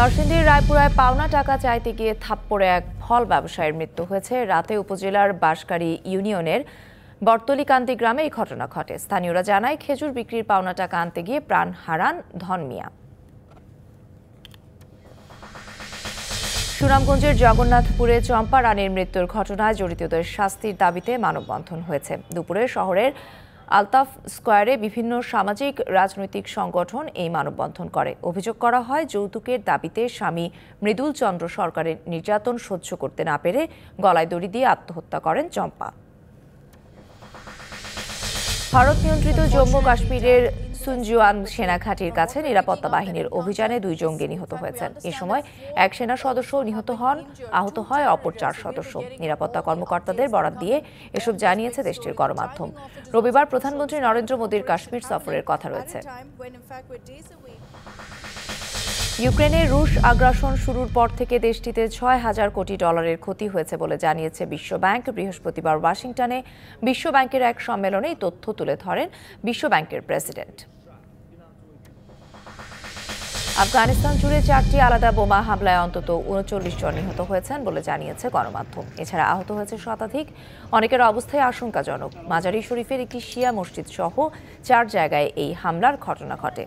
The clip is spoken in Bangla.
নরসিংদীর রায়পুরায় পাওনা টাকা চাইতে গিয়ে থাপ্পড়ে এক ফল ব্যবসায়ীর মৃত্যু হয়েছে রাতে উপজেলার বাঁশকারী ইউনিয়নের বর্তলিকান্তি গ্রামে এই ঘটনা ঘটে স্থানীয়রা জানায় খেজুর বিক্রির পাওনা টাকা আনতে গিয়ে প্রাণ হারান ধন মিয়া সুনামগঞ্জের জগন্নাথপুরে চম্পা রানীর মৃত্যুর ঘটনায় জড়িতদের শাস্তির দাবিতে মানববন্ধন হয়েছে দুপুরে শহরের আলতাফ স্কোয়ারে বিভিন্ন সামাজিক রাজনৈতিক সংগঠন এই মানববন্ধন করে অভিযোগ করা হয় যৌতুকের দাবিতে স্বামী মৃদুল চন্দ্র সরকারের নির্যাতন সহ্য করতে না পেরে গলায় দড়ি দিয়ে আত্মহত্যা করেন চম্পা ভারত নিয়ন্ত্রিত জম্মু কাশ্মীরের সুনজুয়ান সেনা ঘাঁটির কাছে নিরাপত্তা বাহিনীর অভিযানে দুই জঙ্গি নিহত হয়েছেন এ সময় এক সেনা সদস্য নিহত হন আহত হয় অপর চার সদস্য নিরাপত্তা কর্মকর্তাদের বরাত দিয়ে এসব জানিয়েছে দেশটির গণমাধ্যম রবিবার প্রধানমন্ত্রী নরেন্দ্র মোদীর কাশ্মীর সফরের কথা রয়েছে ইউক্রেনে রুশ আগ্রাসন শুরুর পর থেকে দেশটিতে ছয় হাজার কোটি ডলারের ক্ষতি হয়েছে বলে জানিয়েছে বিশ্বব্যাংক বৃহস্পতিবার ওয়াশিংটনে বিশ্বব্যাংকের এক সম্মেলনে তথ্য তুলে ধরেন বিশ্বব্যাংকের প্রেসিডেন্ট আফগানিস্তান জুড়ে চারটি আলাদা বোমা হামলায় অন্তত উনচল্লিশ জন নিহত হয়েছেন বলে জানিয়েছে গণমাধ্যম এছাড়া আহত হয়েছে শতাধিক অনেকের অবস্থায় আশঙ্কাজনক মাজারি শরীফের একটি শিয়া মসজিদ সহ চার জায়গায় এই হামলার ঘটনা ঘটে